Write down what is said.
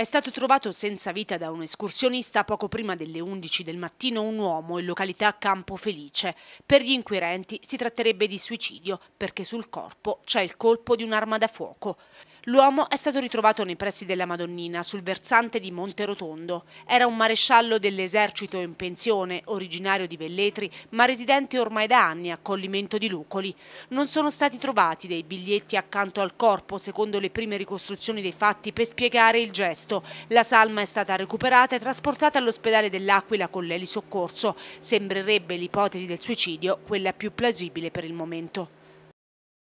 È stato trovato senza vita da un escursionista poco prima delle 11 del mattino un uomo in località Campo Felice. Per gli inquirenti si tratterebbe di suicidio perché sul corpo c'è il colpo di un'arma da fuoco. L'uomo è stato ritrovato nei pressi della Madonnina, sul versante di Monte Rotondo. Era un maresciallo dell'esercito in pensione, originario di Velletri, ma residente ormai da anni a Collimento di Lucoli. Non sono stati trovati dei biglietti accanto al corpo, secondo le prime ricostruzioni dei fatti, per spiegare il gesto posto. La salma è stata recuperata e trasportata all'ospedale dell'Aquila con l'elisoccorso. Sembrerebbe l'ipotesi del suicidio quella più plausibile per il momento.